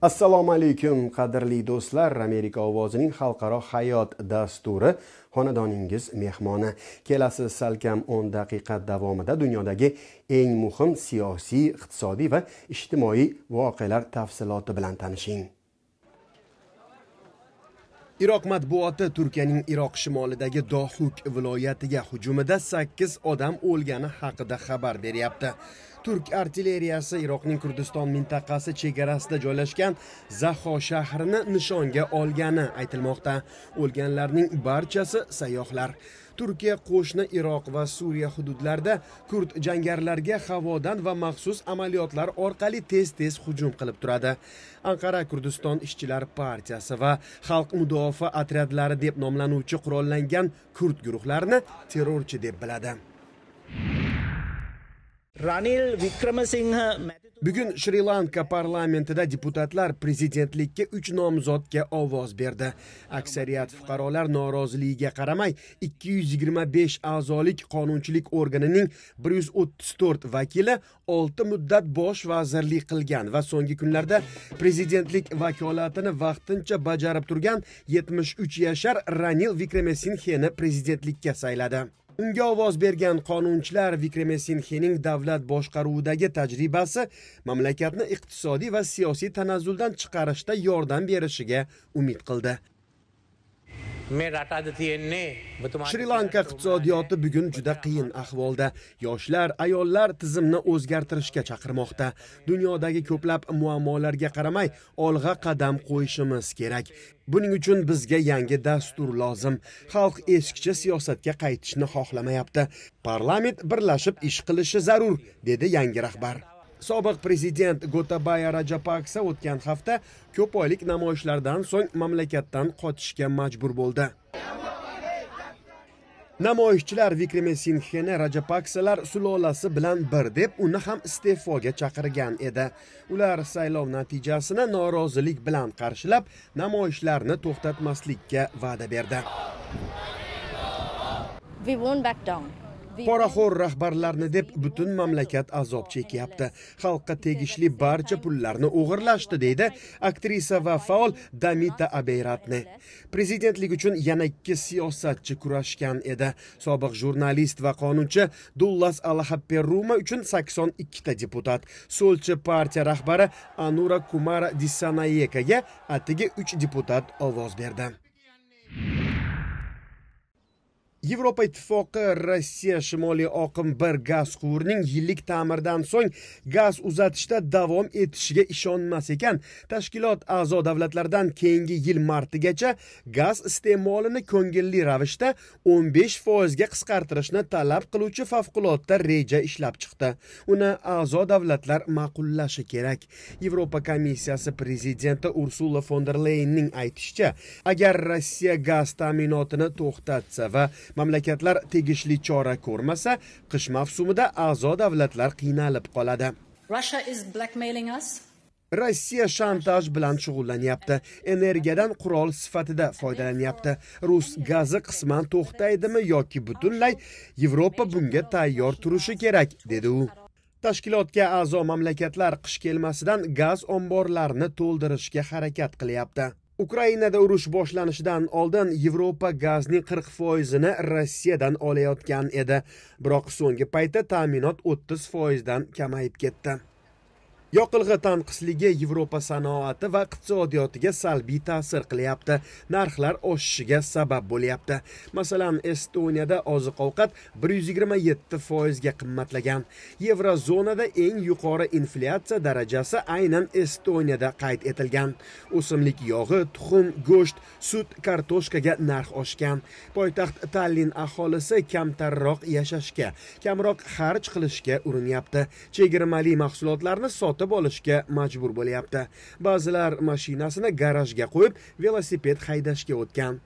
assalomu alaykum qadrli do'stlar amerika ovozining xalqaro hayot dasturi xonadoningiz mehmoni kelasi salkam 10 daqiqa davomida dunyodagi eng muhim siyosiy iqtisodiy va ijtimoiy voqealar tafsiloti bilan tanishing iroq matbuoti turkiyaning iroq shimolidagi dohuk viloyatiga hujumida 8 odam o'lgani haqida xabar beryapti turk artilleriyasi iroqning kurdiston mintaqasi chegarasida joylashgan zaho shahrini nishonga olgani aytilmoqda o'lganlarning barchasi sayyohlar turkiya qo'shni iroq va suriya hududlarida kurd jangarlarga havodan va maxsus amaliyotlar orqali tez tez hujum qilib turadi anqara kurdiston ishchilar partiyasi va xalq mudofaa otryadlari deb nomlanuvchi qurollangan kurd guruhlarini terrorchi deb biladi Ranil Vikramasinghe Bugun Shri Lanka parlamentida deputatlar prezidentlikka 3 nomzodga ovoz berdi. Aksariyat fuqarolar noroziligiga qaramay 225 a'zolik qonunchilik organining 134 vakili 6 muddat bosh vazirlik qilgan va so'nggi kunlarda prezidentlik vakolatini вақтынча bajarib turgan 73 yashar Ranil хені prezidentlikka sayladi. unga ovoz bergan qonunchilar vikremesinxening davlat boshqaruvidagi tajribasi mamlakatni iqtisodiy va siyosiy tanazzuldan chiqarishda yordam berishiga umid qildi shri lanka iqtisodiyoti bugun juda qiyin ahvolda yoshlar ayollar tizimni o'zgartirishga chaqirmoqda dunyodagi ko'plab muammolarga qaramay olg'a qadam qo'yishimiz kerak buning uchun bizga yangi dastur lozim xalq eskicha siyosatga qaytishni xohlamayapti parlament birlashib ish qilishi zarur dedi yangi rahbar sobiq prezident gotabaya rajapaksa o'tgan hafta ko'p oylik namoyishlardan so'ng mamlakatdan qochishga majbur bo'ldi namoyishchilar sinxeni rajapaksalar sulolasi bilan bir deb uni ham iste'foga chaqirgan edi ular saylov natijasini norozilik bilan qarshilab namoyishlarni to'xtatmaslikka va'da berdi we won't back down poraxo'r rahbarlarni deb butun mamlakat azob chekyapti xalqqa tegishli barcha pullarni o'g'irlashdi deydi aktrisa va faol damita abeyratne prezidentlik uchun yana ikki siyosatchi kurashgan edi sobiq jurnalist va qonunchi dullas alahaperuma uchun sakson ikkita deputat so'lchi partiya rahbari anura kumara disanayekaga atigi uch deputat ovoz berdi yevropa ittifoqi rossiya shimoliy oqim bir gaz quvurining yillik ta'mirdan so'ng gaz uzatishda davom etishiga ishonmas ekan tashkilot a'zo davlatlardan keyingi yil martigacha gaz iste'molini ko'ngilli ravishda 15 foizga qisqartirishni talab qiluvchi favqulodda reja ishlab chiqdi uni a'zo davlatlar ma'qullashi kerak yevropa komissiyasi prezidenti ursula von der leyenning aytishicha agar rossiya gaz ta'minotini to'xtatsa va mamlakatlar tegishli chora ko'rmasa qish mavsumida a'zo davlatlar qiynalib qoladi russia is blackmailing us rossiya shantaj bilan shug'ullanyapti energiyadan qurol sifatida foydalanyapti rus gazi qisman to'xtaydimi yoki butunlay yevropa bunga tayyor turishi kerak dedi u tashkilotga a'zo mamlakatlar qish kelmasidan gaz omborlarini to'ldirishga harakat qilyapti ukrainada urush boshlanishidan oldin yevropa gazning 40 foizini rossiyadan olayotgan edi biroq so'nggi paytda ta'minot 30 foizdan kamayib ketdi yoqilg'i tanqisligi yevropa sanoati va iqtisodiyotiga salbiy ta'sir qilyapti narxlar oshishiga sabab bo'lyapti masalan estoniyada oziq ovqat bir yuz yigirma yetti foizga qimmatlagan yevrozonada eng yuqori inflyatsiya darajasi aynan estoniyada qayd etilgan o'simlik yog'i tuxum go'sht sut kartoshkaga narx oshgan poytaxt tallin aholisi kamtarroq yashashga kamroq xarj qilishga urinyapti chegirmali mahsulotlarni sot sotib olishga majbur bo'lyapti ba'zilar mashinasini garajga qo'yib velosiped haydashga o'tgan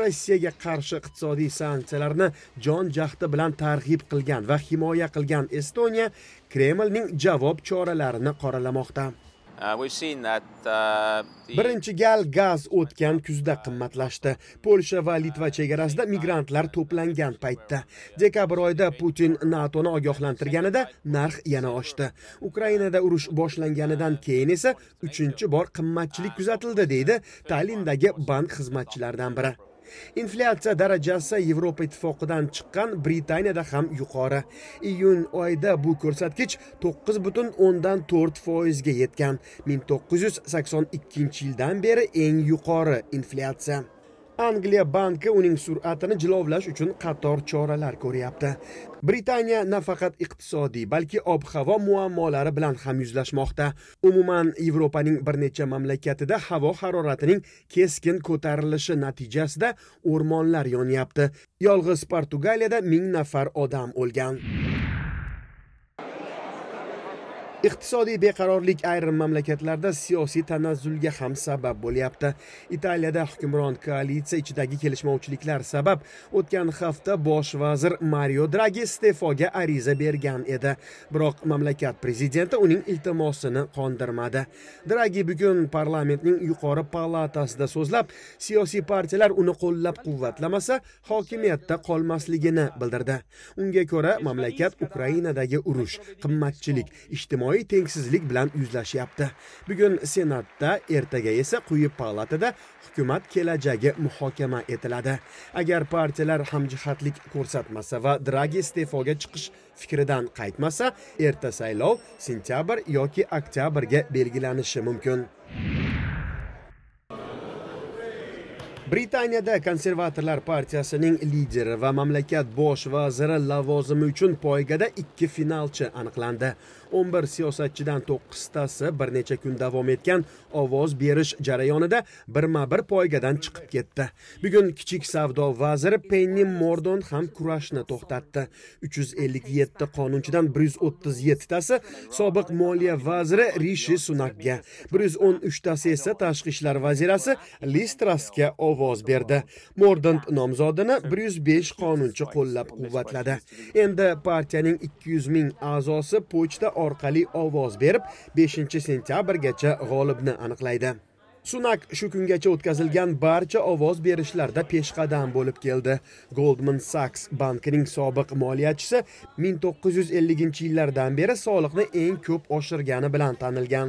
rossiyaga qarshi iqtisodiy sanksiyalarni jon jahdi bilan targ'ib qilgan va himoya qilgan estoniya kremlning javob choralarini qoralamoqda Uh, uh, birinchi gal gaz o'tgan kuzda qimmatlashdi polsha va litva chegarasida migrantlar to'plangan paytda dekabr oyida putin natoni ogohlantirganida narx yana oshdi ukrainada urush boshlanganidan keyin esa uchinchi bor qimmatchilik kuzatildi deydi tallindagi bank xizmatchilaridan biri inflyatsiya darajasi yevropa ittifoqidan chiqqan britaniyada ham yuqori iyun oyida bu ko'rsatkich to'qqiz butun o'ndan to'rt foizga yetgan ming to'qqiz yuz sakson ikkinchi yildan beri eng yuqori inflyatsiya angliya banki uning sur'atini jilovlash uchun qator choralar ko'ryapti britaniya nafaqat iqtisodiy balki ob havo muammolari bilan ham yuzlashmoqda umuman yevropaning bir necha mamlakatida havo haroratining keskin ko'tarilishi natijasida o'rmonlar yonyapti yolg'iz portugaliyada ming nafar odam o'lgan iqtisodiy beqarorlik ayrim mamlakatlarda siyosiy tanazzulga ham sabab bo'lyapti italiyada hukmron koalitsiya ichidagi kelishmovchiliklar sabab o'tgan hafta bosh vazir mario dragi iste'foga ariza bergan edi biroq mamlakat prezidenti uning iltimosini qondirmadi dragi bugun parlamentning yuqori palatasida so'zlab siyosiy partiyalar uni qo'llab quvvatlamasa hokimiyatda qolmasligini bildirdi unga ko'ra mamlakat ukrainadagi urush qimmatchilik ijtimoiy ijtimoiy tengsizlik bilan yuzlashyapti bugun senatda ertaga esa quyi palatada hukumat kelajagi muhokama etiladi agar partiyalar hamjihatlik ko'rsatmasa va dragi iste'foga chiqish fikridan qaytmasa erta saylov sentyabr yoki oktyabrga belgilanishi mumkin britaniyada konservatorlar partiyasining lideri va mamlakat bosh vaziri lavozimi uchun poygada ikki finalchi aniqlandi 11 siyosatchidan 9tasi bir necha kun davom etgan ovoz berish jarayonida birma bir poygadan chiqib ketdi bugun kichik savdo vaziri penni mordon ham kurashni to'xtatdi 357 qonunchidan 137 tasi sobiq moliya vaziri rishi sunakga 113 tasi esa tashqi ishlar vazirasi listrasga ovoz berdi mordant nomzodini bir yuz besh qonunchi qo'llab quvvatladi endi partiyaning ikki yuz ming a'zosi pochta orqali ovoz berib beshinchi sentyabrgacha g'olibni aniqlaydi sunak shu kungacha o'tkazilgan barcha ovoz berishlarda peshqadam bo'lib keldi goldman saks bankining sobiq moliyachisi 1950 yillardan beri soliqni eng ko'p oshirgani bilan tanilgan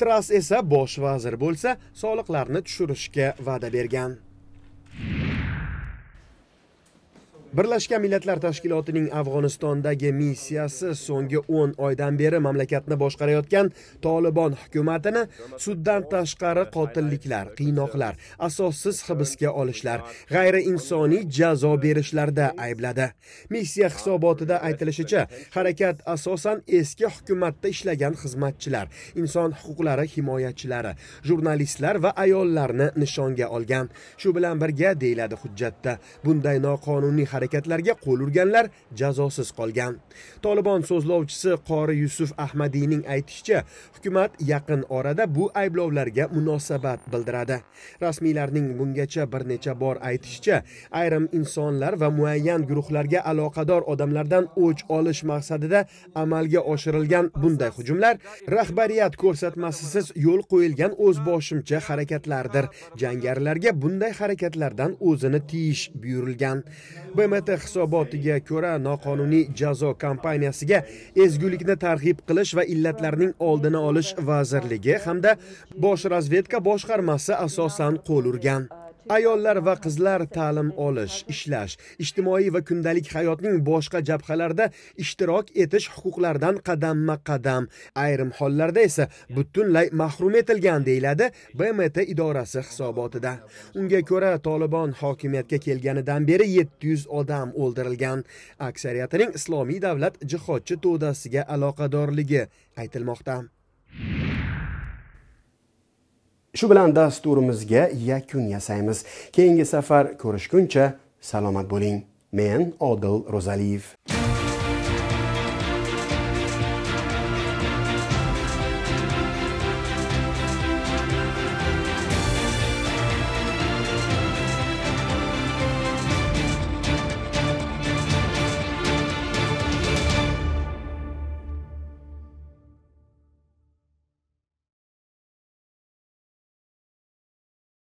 tras esa bosh vazir bo'lsa soliqlarni tushirishga va'da bergan birlashgan millatlar tashkilotining afg'onistondagi missiyasi so'nggi 10 oydan beri mamlakatni boshqarayotgan tolibon hukumatini suddan tashqari qotilliklar qiynoqlar asossiz hibsga olishlar g'ayri insoniy jazo berishlarda aybladi missiya hisobotida aytilishicha harakat asosan eski hukumatda ishlagan xizmatchilar inson huquqlari himoyachilari jurnalistlar va ayollarni nishonga olgan shu bilan birga deyiladi hujjatda bunday noqonuniy harakat harakatlarga qo'l urganlar jazosiz qolgan tolibon so'zlovchisi qori yusuf ahmadiyning aytishicha hukumat yaqin orada bu ayblovlarga munosabat bildiradi rasmiylarning bungacha bir necha bor aytishicha ayrim insonlar va muayyan guruhlarga aloqador odamlardan o'ch olish maqsadida amalga oshirilgan bunday hujumlar rahbariyat ko'rsatmasisiz yo'l qo'yilgan o'zboshimcha harakatlardir jangarilarga bunday harakatlardan o'zini tiyish buyurilgan b bmt hisobotiga ko'ra noqonuniy jazo kompaniyasiga ezgulikni targ'ib qilish va illatlarning oldini olish vazirligi hamda bosh razvedka boshqarmasi asosan qo'l urgan ayollar va qizlar ta'lim olish ishlash ijtimoiy va kundalik hayotning boshqa jabhalarida ishtirok etish huquqlaridan qadamma qadam ayrim hollarda esa butunlay mahrum etilgan deyiladi bmt idorasi hisobotida unga ko'ra tolibon hokimiyatga kelganidan beri 700 odam o'ldirilgan aksariyatining islomiy davlat jihodchi to'dasiga aloqadorligi aytilmoqda shu bilan dasturimizga yakun yasaymiz keyingi safar ko'rishguncha salomat bo'ling men odil ro'zaliyev